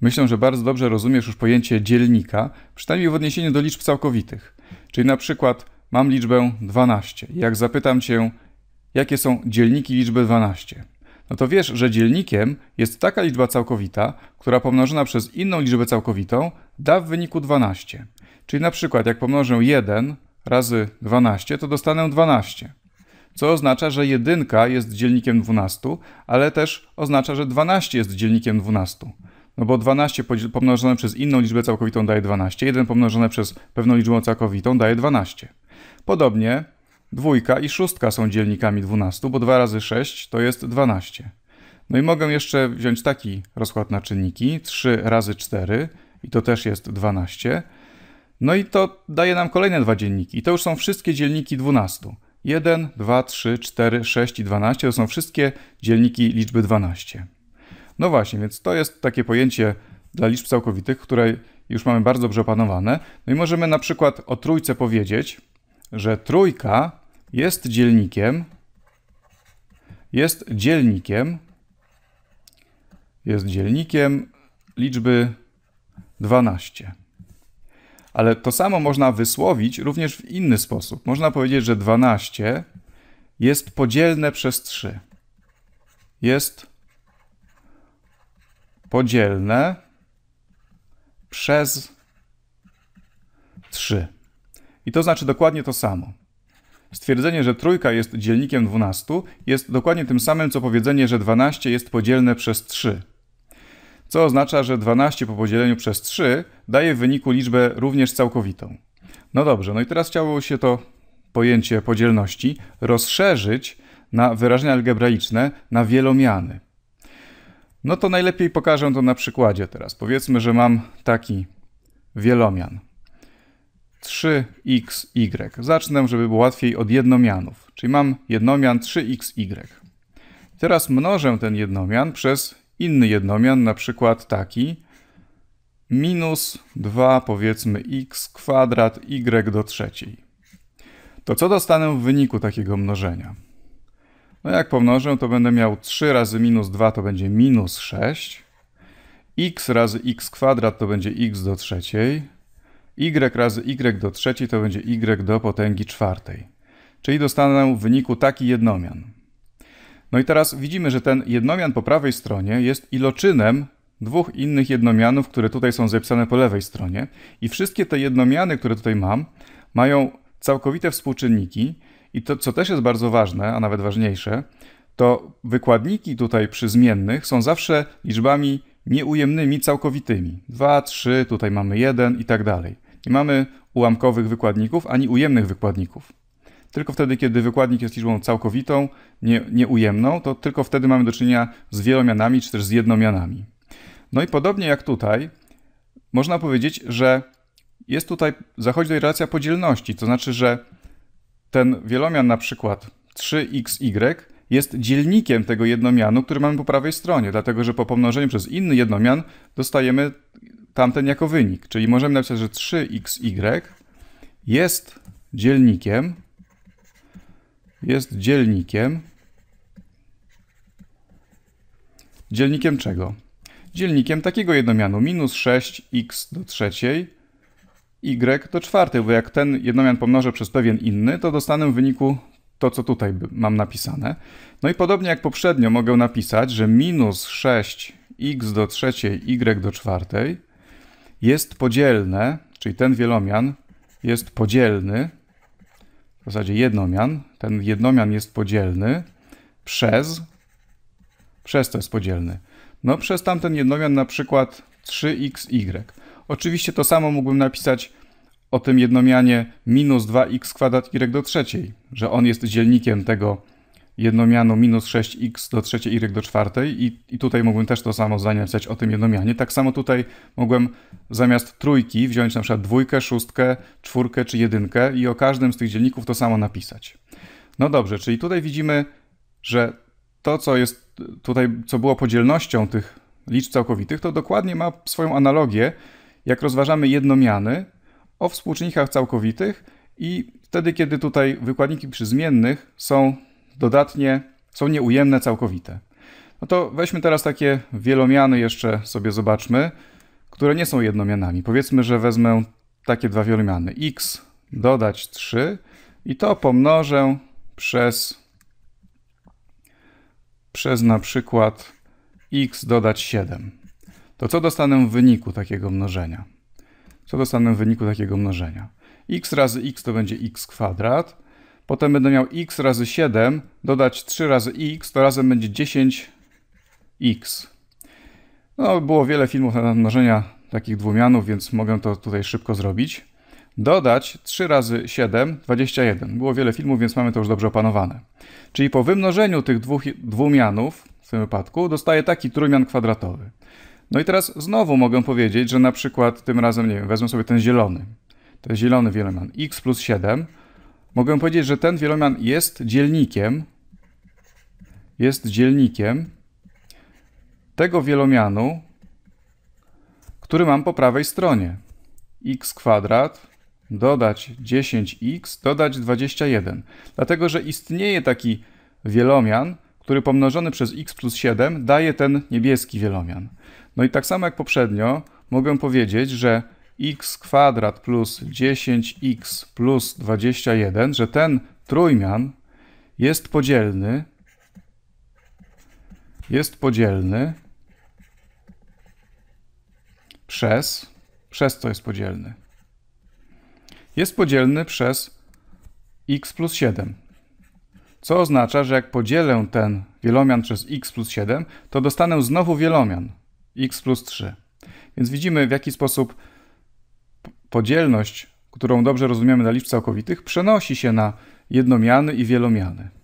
Myślę, że bardzo dobrze rozumiesz już pojęcie dzielnika, przynajmniej w odniesieniu do liczb całkowitych. Czyli na przykład mam liczbę 12. Jak zapytam cię, jakie są dzielniki liczby 12? No to wiesz, że dzielnikiem jest taka liczba całkowita, która pomnożona przez inną liczbę całkowitą da w wyniku 12. Czyli na przykład jak pomnożę 1 razy 12, to dostanę 12. Co oznacza, że jedynka jest dzielnikiem 12, ale też oznacza, że 12 jest dzielnikiem 12. No bo 12 pomnożone przez inną liczbę całkowitą daje 12, 1 pomnożone przez pewną liczbę całkowitą daje 12. Podobnie dwójka i szóstka są dzielnikami 12, bo 2 razy 6 to jest 12. No i mogę jeszcze wziąć taki rozkład na czynniki, 3 razy 4 i to też jest 12. No i to daje nam kolejne dwa dzielniki. I to już są wszystkie dzielniki 12. 1, 2, 3, 4, 6 i 12 to są wszystkie dzielniki liczby 12. No właśnie, więc to jest takie pojęcie dla liczb całkowitych, które już mamy bardzo dobrze opanowane. No i możemy na przykład o trójce powiedzieć, że trójka jest dzielnikiem, jest dzielnikiem, jest dzielnikiem liczby 12. Ale to samo można wysłowić również w inny sposób. Można powiedzieć, że 12 jest podzielne przez 3. Jest podzielne przez 3. I to znaczy dokładnie to samo. Stwierdzenie, że trójka jest dzielnikiem 12 jest dokładnie tym samym, co powiedzenie, że 12 jest podzielne przez 3. Co oznacza, że 12 po podzieleniu przez 3 daje w wyniku liczbę również całkowitą. No dobrze, no i teraz chciało się to pojęcie podzielności rozszerzyć na wyrażenia algebraiczne, na wielomiany. No to najlepiej pokażę to na przykładzie teraz. Powiedzmy, że mam taki wielomian. 3xy. Zacznę, żeby było łatwiej od jednomianów. Czyli mam jednomian 3xy. Teraz mnożę ten jednomian przez inny jednomian, na przykład taki minus 2 powiedzmy x kwadrat y do trzeciej. To co dostanę w wyniku takiego mnożenia? No jak pomnożę, to będę miał 3 razy minus 2 to będzie minus 6. x razy x kwadrat to będzie x do trzeciej. y razy y do trzeciej to będzie y do potęgi czwartej. Czyli dostanę w wyniku taki jednomian. No i teraz widzimy, że ten jednomian po prawej stronie jest iloczynem dwóch innych jednomianów, które tutaj są zapisane po lewej stronie. I wszystkie te jednomiany, które tutaj mam, mają całkowite współczynniki, i to, co też jest bardzo ważne, a nawet ważniejsze, to wykładniki tutaj przy zmiennych są zawsze liczbami nieujemnymi, całkowitymi. 2, 3, tutaj mamy 1 i tak dalej. Nie mamy ułamkowych wykładników ani ujemnych wykładników. Tylko wtedy, kiedy wykładnik jest liczbą całkowitą, nie, nieujemną, to tylko wtedy mamy do czynienia z wielomianami czy też z jednomianami. No i podobnie jak tutaj, można powiedzieć, że jest tutaj, zachodzi tutaj relacja podzielności, to znaczy, że ten wielomian na przykład 3xy jest dzielnikiem tego jednomianu, który mamy po prawej stronie, dlatego że po pomnożeniu przez inny jednomian dostajemy tamten jako wynik. Czyli możemy napisać, że 3xy jest dzielnikiem jest dzielnikiem dzielnikiem czego? Dzielnikiem takiego jednomianu minus 6x do trzeciej y do czwartej, bo jak ten jednomian pomnożę przez pewien inny, to dostanę w wyniku to, co tutaj mam napisane. No i podobnie jak poprzednio mogę napisać, że minus 6x do trzeciej, y do czwartej jest podzielne, czyli ten wielomian jest podzielny, w zasadzie jednomian, ten jednomian jest podzielny przez, przez to jest podzielny, no przez tamten jednomian na przykład 3xy. Oczywiście to samo mógłbym napisać o tym jednomianie minus 2x kwadrat y do trzeciej, że on jest dzielnikiem tego jednomianu minus 6x do trzeciej y do czwartej i, i tutaj mógłbym też to samo zdanie napisać o tym jednomianie. Tak samo tutaj mogłem zamiast trójki wziąć na przykład dwójkę, szóstkę, czwórkę czy jedynkę i o każdym z tych dzielników to samo napisać. No dobrze, czyli tutaj widzimy, że to, co jest tutaj, co było podzielnością tych liczb całkowitych, to dokładnie ma swoją analogię jak rozważamy jednomiany, o współczynnikach całkowitych i wtedy, kiedy tutaj wykładniki przy zmiennych są dodatnie, są nieujemne całkowite. No to weźmy teraz takie wielomiany jeszcze sobie zobaczmy, które nie są jednomianami. Powiedzmy, że wezmę takie dwa wielomiany x dodać 3 i to pomnożę przez przez na przykład x dodać 7 to co dostanę w wyniku takiego mnożenia? Co dostanę w wyniku takiego mnożenia? x razy x to będzie x kwadrat. Potem będę miał x razy 7, dodać 3 razy x, to razem będzie 10x. No, było wiele filmów na mnożenia takich dwumianów, więc mogę to tutaj szybko zrobić. Dodać 3 razy 7, 21. Było wiele filmów, więc mamy to już dobrze opanowane. Czyli po wymnożeniu tych dwóch dwumianów, w tym wypadku, dostaję taki trójmian kwadratowy. No i teraz znowu mogę powiedzieć, że na przykład tym razem, nie wiem, wezmę sobie ten zielony. To jest zielony wielomian x plus 7. Mogę powiedzieć, że ten wielomian jest dzielnikiem, jest dzielnikiem tego wielomianu, który mam po prawej stronie. x kwadrat dodać 10x dodać 21. Dlatego, że istnieje taki wielomian, który pomnożony przez x plus 7 daje ten niebieski wielomian. No i tak samo jak poprzednio, mogę powiedzieć, że x kwadrat plus 10x plus 21, że ten trójmian jest podzielny, jest podzielny przez, przez co jest podzielny? Jest podzielny przez x plus 7 co oznacza, że jak podzielę ten wielomian przez x plus 7, to dostanę znowu wielomian x plus 3. Więc widzimy, w jaki sposób podzielność, którą dobrze rozumiemy dla liczb całkowitych, przenosi się na jednomiany i wielomiany.